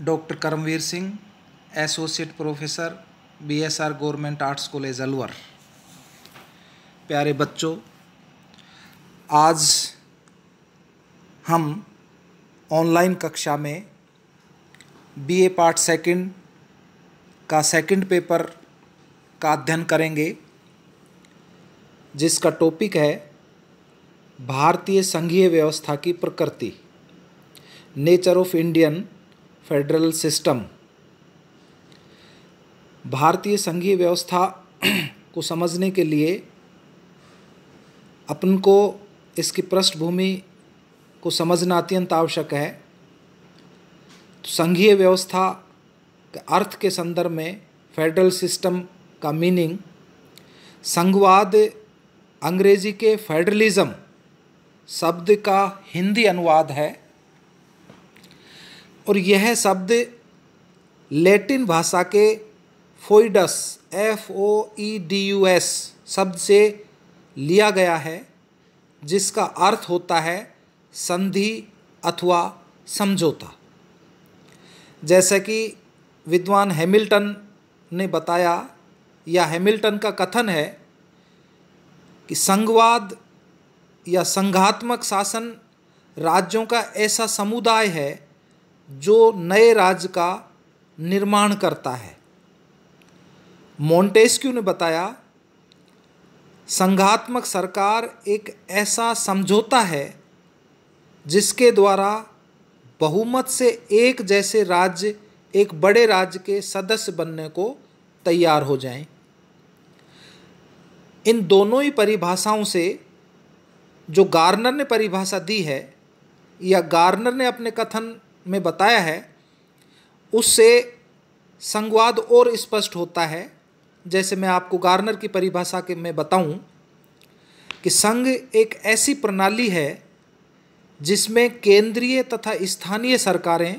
Doctor Karamvir Singh associate professor BSR government arts college Alwar प्यारे बच्चों आज हम ऑनलाइन कक्षा में बीए पार्ट सेकंड का सेकंड पेपर का अध्ययन करेंगे जिसका टॉपिक है भारतीय संघीय व्यवस्था की प्रकृति nature of Indian federal system भारतीय संघीय व्यवस्था को समझने के लिए अपन को इसकी पृष्ठभूमि को समझना अत्यंत आवश्यक है तो संघीय व्यवस्था के अर्थ के संदर्भ में फेडरल सिस्टम का मीनिंग संघवाद अंग्रेजी के फेडरलिज्म शब्द का हिंदी अनुवाद है और यह शब्द लैटिन भाषा के फोइडस F O E D U S शब्द से लिया गया है जिसका अर्थ होता है संधि अथवा समझौता जैसा कि विद्वान हैमिल्टन ने बताया या हैमिल्टन का कथन है कि संघवाद या संघात्मक शासन राज्यों का ऐसा समुदाय है जो नए राज्य का निर्माण करता है मोन्टेस्क्यू ने बताया संघात्मक सरकार एक ऐसा समझौता है जिसके द्वारा बहुमत से एक जैसे राज्य एक बड़े राज्य के सदस्य बनने को तैयार हो जाएं। इन दोनों ही परिभाषाओं से जो गार्नर ने परिभाषा दी है या गार्नर ने अपने कथन में बताया है उससे संवाद और स्पष्ट होता है जैसे मैं आपको गार्नर की परिभाषा के में बताऊं कि संघ एक ऐसी प्रणाली है जिसमें केंद्रीय तथा स्थानीय सरकारें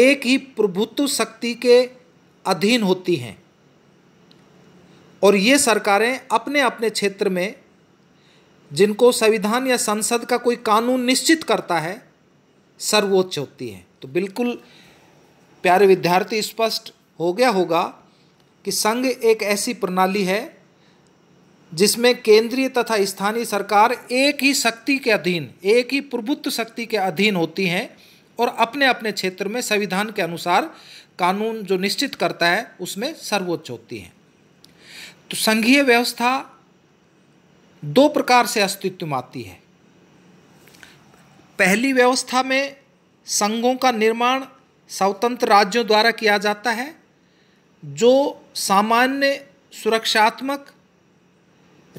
एक ही प्रभुत्व शक्ति के अधीन होती हैं और ये सरकारें अपने अपने क्षेत्र में जिनको संविधान या संसद का कोई कानून निश्चित करता है सर्वोच्च होती है तो बिल्कुल प्यारे विद्यार्थी स्पष्ट हो गया होगा कि संघ एक ऐसी प्रणाली है जिसमें केंद्रीय तथा स्थानीय सरकार एक ही शक्ति के अधीन एक ही प्रभुत्व शक्ति के अधीन होती हैं और अपने अपने क्षेत्र में संविधान के अनुसार कानून जो निश्चित करता है उसमें सर्वोच्च होती हैं तो संघीय व्यवस्था दो प्रकार से अस्तित्व में आती है पहली व्यवस्था में संघों का निर्माण स्वतंत्र राज्यों द्वारा किया जाता है जो सामान्य सुरक्षात्मक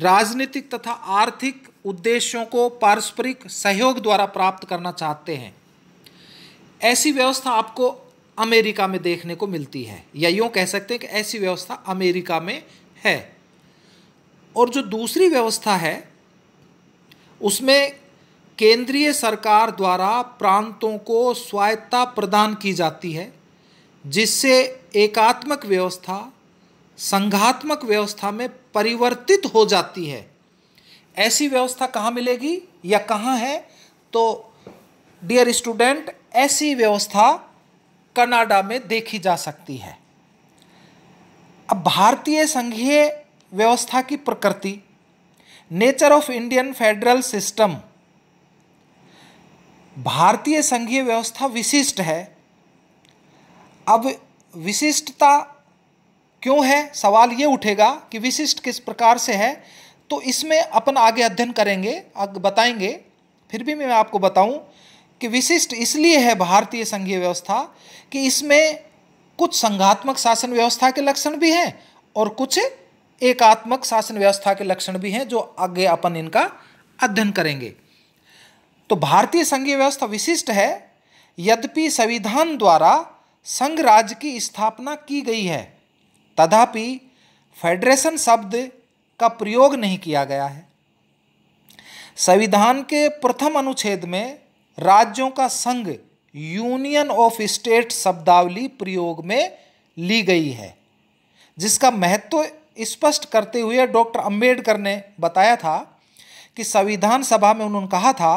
राजनीतिक तथा आर्थिक उद्देश्यों को पारस्परिक सहयोग द्वारा प्राप्त करना चाहते हैं ऐसी व्यवस्था आपको अमेरिका में देखने को मिलती है या यूँ कह सकते हैं कि ऐसी व्यवस्था अमेरिका में है और जो दूसरी व्यवस्था है उसमें केंद्रीय सरकार द्वारा प्रांतों को स्वायत्ता प्रदान की जाती है जिससे एकात्मक व्यवस्था संघात्मक व्यवस्था में परिवर्तित हो जाती है ऐसी व्यवस्था कहाँ मिलेगी या कहाँ है तो डियर स्टूडेंट ऐसी व्यवस्था कनाडा में देखी जा सकती है अब भारतीय संघीय व्यवस्था की प्रकृति nature of Indian federal system भारतीय संघीय व्यवस्था विशिष्ट है अब विशिष्टता क्यों है सवाल ये उठेगा कि विशिष्ट किस प्रकार से है तो इसमें अपन आगे अध्ययन करेंगे आगे बताएंगे फिर भी मैं आपको बताऊं कि विशिष्ट इसलिए है भारतीय संघीय व्यवस्था कि इसमें कुछ संघात्मक शासन व्यवस्था के लक्षण भी हैं और कुछ एकात्मक शासन व्यवस्था के लक्षण भी हैं जो आगे अपन इनका अध्ययन करेंगे तो भारतीय संघीय व्यवस्था विशिष्ट है यद्यपि संविधान द्वारा संघ राज्य की स्थापना की गई है तथापि फेडरेशन शब्द का प्रयोग नहीं किया गया है संविधान के प्रथम अनुच्छेद में राज्यों का संघ यूनियन ऑफ स्टेट शब्दावली प्रयोग में ली गई है जिसका महत्व स्पष्ट करते हुए डॉक्टर अंबेडकर ने बताया था कि संविधान सभा में उन्होंने कहा था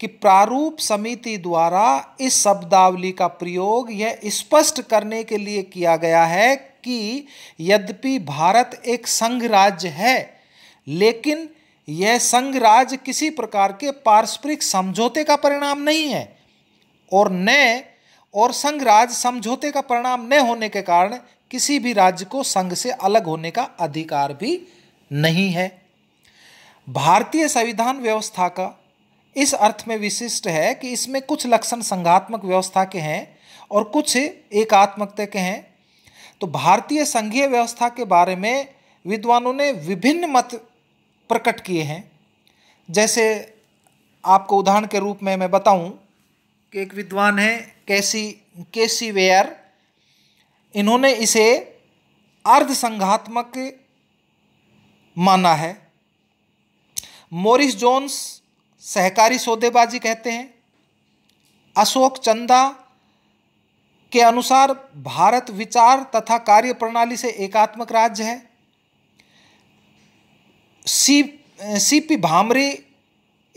कि प्रारूप समिति द्वारा इस शब्दावली का प्रयोग यह स्पष्ट करने के लिए किया गया है कि यद्यपि भारत एक संघ राज्य है लेकिन यह संघ राज्य किसी प्रकार के पारस्परिक समझौते का परिणाम नहीं है और न और संघ राज्य समझौते का परिणाम न होने के कारण किसी भी राज्य को संघ से अलग होने का अधिकार भी नहीं है भारतीय संविधान व्यवस्था का इस अर्थ में विशिष्ट है कि इसमें कुछ लक्षण संघात्मक व्यवस्था के हैं और कुछ एकात्मकता के हैं तो भारतीय संघीय व्यवस्था के बारे में विद्वानों ने विभिन्न मत प्रकट किए हैं जैसे आपको उदाहरण के रूप में मैं बताऊं कि एक विद्वान है कैसी केसी वेयर इन्होंने इसे अर्ध संघात्मक माना है मोरिस जोन्स सहकारी सौदेबाजी कहते हैं अशोक चंदा के अनुसार भारत विचार तथा कार्य प्रणाली से एकात्मक राज्य है सी सी पी भामरे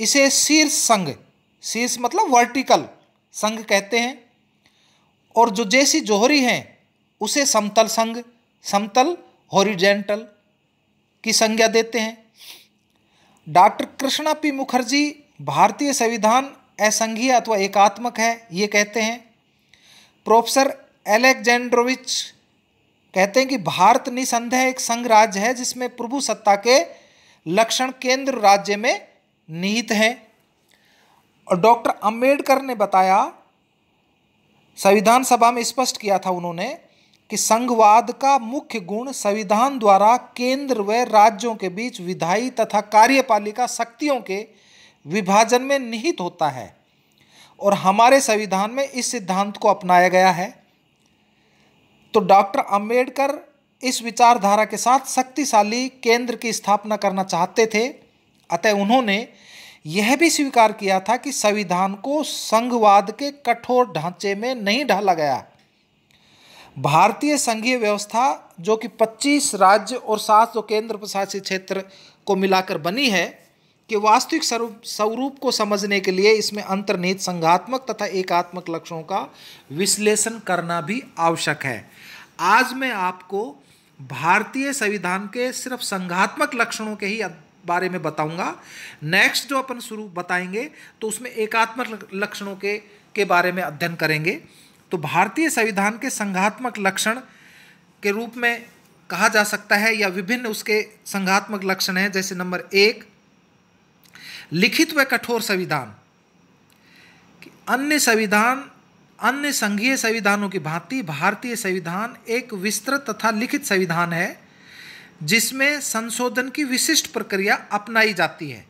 इसे शीर्ष संघ शीर्ष मतलब वर्टिकल संघ कहते हैं और जो जैसी जोहरी हैं उसे समतल संघ समतल हॉरिजेंटल की संज्ञा देते हैं डॉक्टर कृष्णा पी मुखर्जी भारतीय संविधान असंघीय अथवा एकात्मक है ये कहते हैं प्रोफेसर एलेक्जेंड्रोविच कहते हैं कि भारत निसंदेह एक संघ राज्य है जिसमें प्रभु सत्ता के लक्षण केंद्र राज्य में निहित हैं और डॉक्टर अंबेडकर ने बताया संविधान सभा में स्पष्ट किया था उन्होंने कि संघवाद का मुख्य गुण संविधान द्वारा केंद्र व राज्यों के बीच विधायी तथा कार्यपालिका शक्तियों के विभाजन में निहित होता है और हमारे संविधान में इस सिद्धांत को अपनाया गया है तो डॉक्टर अंबेडकर इस विचारधारा के साथ शक्तिशाली केंद्र की स्थापना करना चाहते थे अतः उन्होंने यह भी स्वीकार किया था कि संविधान को संघवाद के कठोर ढांचे में नहीं ढाला गया भारतीय संघीय व्यवस्था जो कि 25 राज्य और सात सौ केंद्र प्रशासित क्षेत्र को मिलाकर बनी है कि वास्तविक स्वरूप स्वरूप को समझने के लिए इसमें अंतर्निहित संघात्मक तथा एकात्मक लक्षणों का विश्लेषण करना भी आवश्यक है आज मैं आपको भारतीय संविधान के सिर्फ संघात्मक लक्षणों के ही बारे में बताऊंगा नेक्स्ट जो अपन शुरू बताएंगे तो उसमें एकात्मक लक्षणों के के बारे में अध्ययन करेंगे तो भारतीय संविधान के संघात्मक लक्षण के रूप में कहा जा सकता है या विभिन्न उसके संघात्मक लक्षण हैं जैसे नंबर एक लिखित व कठोर संविधान अन्य संविधान अन्य संघीय संविधानों की भांति भारतीय संविधान एक विस्तृत तथा लिखित संविधान है जिसमें संशोधन की विशिष्ट प्रक्रिया अपनाई जाती है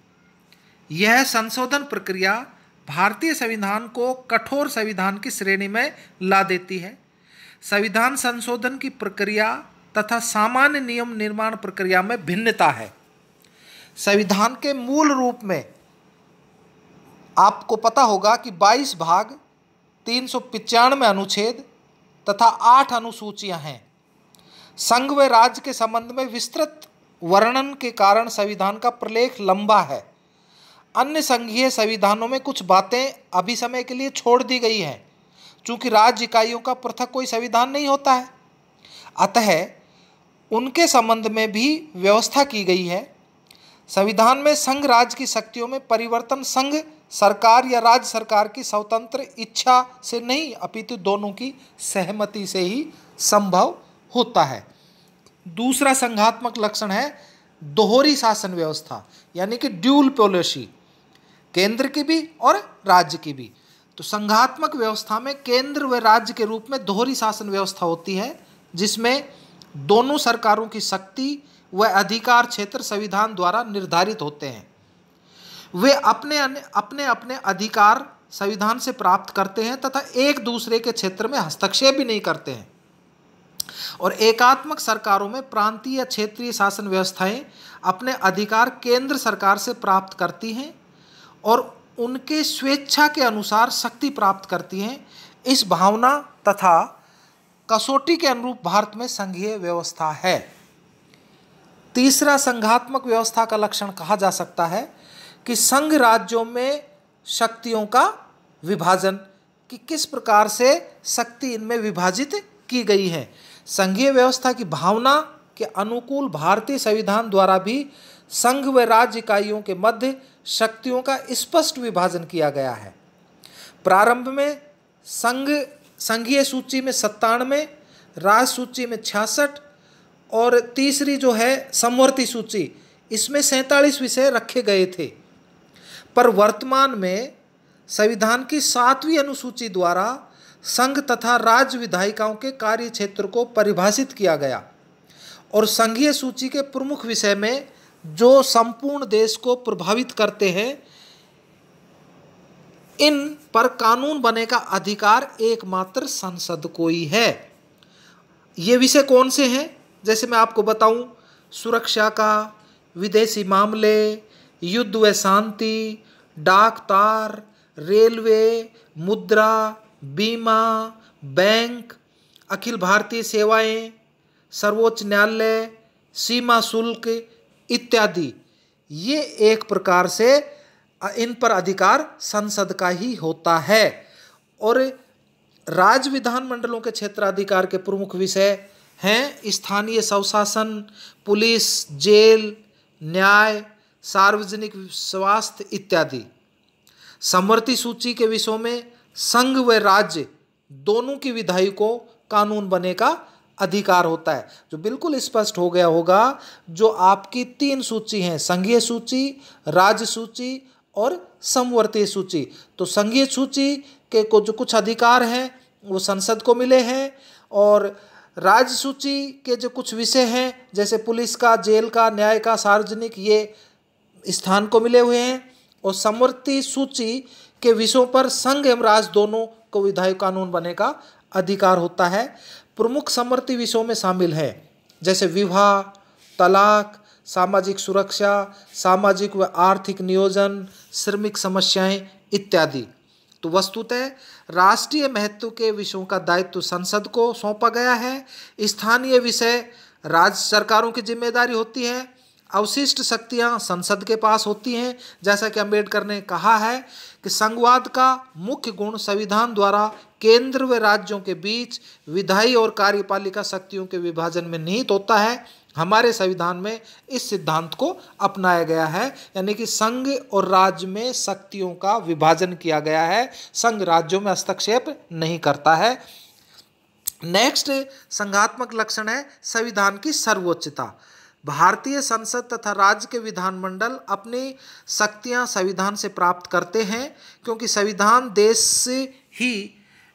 यह संशोधन प्रक्रिया भारतीय संविधान को कठोर संविधान की श्रेणी में ला देती है संविधान संशोधन की प्रक्रिया तथा सामान्य नियम निर्माण प्रक्रिया में भिन्नता है संविधान के मूल रूप में आपको पता होगा कि 22 भाग तीन सौ पचानवे अनुच्छेद तथा आठ अनुसूचियां हैं संघ व राज्य के संबंध में विस्तृत वर्णन के कारण संविधान का प्रलेख लंबा है अन्य संघीय संविधानों में कुछ बातें अभी समय के लिए छोड़ दी गई हैं चूँकि राज्य इकाइयों का पृथक कोई संविधान नहीं होता है अतः उनके संबंध में भी व्यवस्था की गई है संविधान में संघ राज्य की शक्तियों में परिवर्तन संघ सरकार या राज्य सरकार की स्वतंत्र इच्छा से नहीं अपितु दोनों की सहमति से ही संभव होता है दूसरा संघात्मक लक्षण है दोहरी शासन व्यवस्था यानी कि ड्यूल पॉलिसी केंद्र की भी और राज्य की भी तो संघात्मक व्यवस्था में केंद्र व राज्य के रूप में दोहरी शासन व्यवस्था होती है जिसमें दोनों सरकारों की शक्ति वह अधिकार क्षेत्र संविधान द्वारा निर्धारित होते हैं वे अपने अपने अपने अधिकार संविधान से प्राप्त करते हैं तथा एक दूसरे के क्षेत्र में हस्तक्षेप भी नहीं करते हैं और एकात्मक सरकारों में प्रांतीय या क्षेत्रीय शासन व्यवस्थाएं अपने अधिकार केंद्र सरकार से प्राप्त करती हैं और उनके स्वेच्छा के अनुसार शक्ति प्राप्त करती हैं इस भावना तथा कसौटी के अनुरूप भारत में संघीय व्यवस्था है तीसरा संघात्मक व्यवस्था का लक्षण कहा जा सकता है कि संघ राज्यों में शक्तियों का विभाजन कि किस प्रकार से शक्ति इनमें विभाजित की गई है संघीय व्यवस्था की भावना के अनुकूल भारतीय संविधान द्वारा भी संघ व राज्य इकाइयों के मध्य शक्तियों का स्पष्ट विभाजन किया गया है प्रारंभ में संघ संघीय सूची में सत्तानवे राज सूची में छियासठ और तीसरी जो है समवर्ती सूची इसमें सैंतालीस विषय रखे गए थे पर वर्तमान में संविधान की सातवीं अनुसूची द्वारा संघ तथा राज्य विधायिकाओं के कार्य क्षेत्र को परिभाषित किया गया और संघीय सूची के प्रमुख विषय में जो संपूर्ण देश को प्रभावित करते हैं इन पर कानून बने का अधिकार एकमात्र संसद को ही है ये विषय कौन से हैं जैसे मैं आपको बताऊं सुरक्षा का विदेशी मामले युद्ध व शांति डाक तार रेलवे मुद्रा बीमा बैंक अखिल भारतीय सेवाएं सर्वोच्च न्यायालय सीमा शुल्क इत्यादि ये एक प्रकार से इन पर अधिकार संसद का ही होता है और राज्य विधानमंडलों के क्षेत्राधिकार के प्रमुख विषय हैं स्थानीय स्वशासन पुलिस जेल न्याय सार्वजनिक स्वास्थ्य इत्यादि समवर्ती सूची के विषयों में संघ व राज्य दोनों की विधायी को कानून बने का अधिकार होता है जो बिल्कुल स्पष्ट हो गया होगा जो आपकी तीन सूची हैं संघीय सूची राज्य सूची और समवर्ती सूची तो संघीय सूची के को जो कुछ अधिकार हैं वो संसद को मिले हैं और राज्य सूची के जो कुछ विषय हैं जैसे पुलिस का जेल का न्याय का सार्वजनिक ये स्थान को मिले हुए हैं और समवर्ती सूची के विषयों पर संघ एवं राज्य दोनों को विधायी कानून बने का अधिकार होता है प्रमुख समवर्ती विषयों में शामिल है जैसे विवाह तलाक सामाजिक सुरक्षा सामाजिक व आर्थिक नियोजन श्रमिक समस्याएं इत्यादि तो वस्तुतः राष्ट्रीय महत्व के विषयों का दायित्व संसद को सौंपा गया है स्थानीय विषय राज्य सरकारों की जिम्मेदारी होती है अवशिष्ट शक्तियां संसद के पास होती हैं जैसा कि अंबेडकर ने कहा है कि संघवाद का मुख्य गुण संविधान द्वारा केंद्र व राज्यों के बीच विधायी और कार्यपालिका शक्तियों के विभाजन में निहित होता है हमारे संविधान में इस सिद्धांत को अपनाया गया है यानी कि संघ और राज्य में शक्तियों का विभाजन किया गया है संघ राज्यों में हस्तक्षेप नहीं करता है नेक्स्ट संघात्मक लक्षण है संविधान की सर्वोच्चता भारतीय संसद तथा राज्य के विधानमंडल अपनी शक्तियां संविधान से प्राप्त करते हैं क्योंकि संविधान देश ही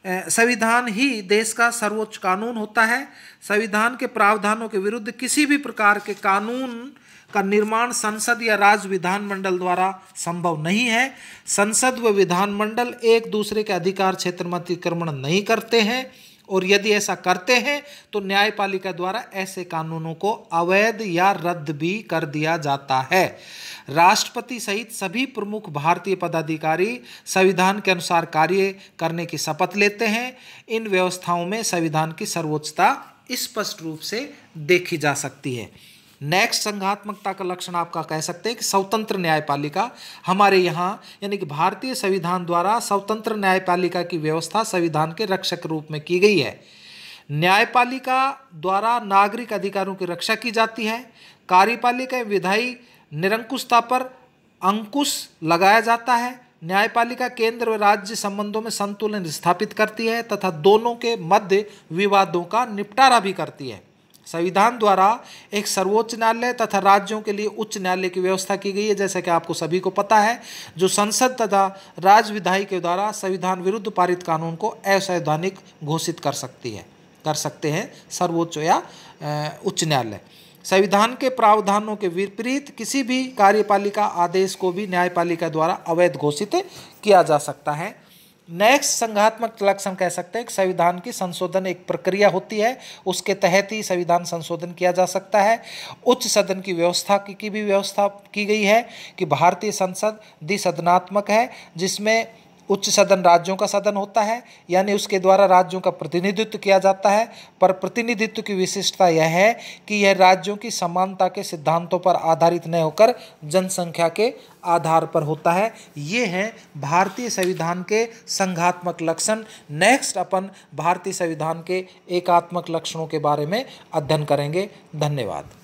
संविधान ही देश का सर्वोच्च कानून होता है संविधान के प्रावधानों के विरुद्ध किसी भी प्रकार के कानून का निर्माण संसद या राज्य विधानमंडल द्वारा संभव नहीं है संसद व विधानमंडल एक दूसरे के अधिकार क्षेत्र में अतिक्रमण नहीं करते हैं और यदि ऐसा करते हैं तो न्यायपालिका द्वारा ऐसे कानूनों को अवैध या रद्द भी कर दिया जाता है राष्ट्रपति सहित सभी प्रमुख भारतीय पदाधिकारी संविधान के अनुसार कार्य करने की शपथ लेते हैं इन व्यवस्थाओं में संविधान की सर्वोच्चता स्पष्ट रूप से देखी जा सकती है नेक्स्ट संघात्मकता का लक्षण आपका कह सकते हैं कि स्वतंत्र न्यायपालिका हमारे यहाँ यानी कि भारतीय संविधान द्वारा स्वतंत्र न्यायपालिका की व्यवस्था संविधान के रक्षक रूप में की गई है न्यायपालिका द्वारा नागरिक अधिकारों की रक्षा की जाती है कार्यपालिका विधायी निरंकुशता पर अंकुश लगाया जाता है न्यायपालिका केंद्र व राज्य संबंधों में संतुलन स्थापित करती है तथा दोनों के मध्य विवादों का निपटारा भी करती है संविधान द्वारा एक सर्वोच्च न्यायालय तथा राज्यों के लिए उच्च न्यायालय की व्यवस्था की गई है जैसा कि आपको सभी को पता है जो संसद तथा राज्य विधायी के द्वारा संविधान विरुद्ध पारित कानून को असंवैधानिक घोषित कर सकती है कर सकते हैं सर्वोच्च या उच्च न्यायालय संविधान के प्रावधानों के विपरीत किसी भी कार्यपालिका आदेश को भी न्यायपालिका द्वारा अवैध घोषित किया जा सकता है नेक्स्ट संघात्मक लक्षण कह सकते हैं कि संविधान की संशोधन एक प्रक्रिया होती है उसके तहत ही संविधान संशोधन किया जा सकता है उच्च सदन की व्यवस्था की, की भी व्यवस्था की गई है कि भारतीय संसद द्विसदनात्मक है जिसमें उच्च सदन राज्यों का सदन होता है यानी उसके द्वारा राज्यों का प्रतिनिधित्व किया जाता है पर प्रतिनिधित्व की विशेषता यह है कि यह राज्यों की समानता के सिद्धांतों पर आधारित न होकर जनसंख्या के आधार पर होता है ये है भारतीय संविधान के संघात्मक लक्षण नेक्स्ट अपन भारतीय संविधान के एकात्मक लक्षणों के बारे में अध्ययन करेंगे धन्यवाद